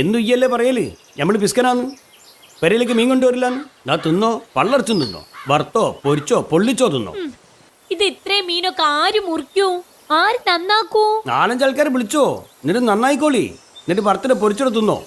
എന്നു ഇയ്യല്ലേ പറയല് നമ്മൾ പിസ്കനാന്ന് പെരയിലേക്ക് മീൻ കൊണ്ടുവരില്ലാന്ന് ഞാൻ തിന്നോ പള്ളർച്ചും തിന്നോ വറുത്തോ പൊരിച്ചോ പൊള്ളിച്ചോ തിന്നോ ഇത് ഇത്രയും മീനൊക്കെ ആര് മുറിക്കൂ ആര് നന്നാക്കൂ നാലഞ്ചാൾക്കാരെ വിളിച്ചോ എന്നിട്ട് നന്നായിക്കോളി എന്നിട്ട് വറുത്തിട്ട് പൊരിച്ചെടുത്തുന്നോ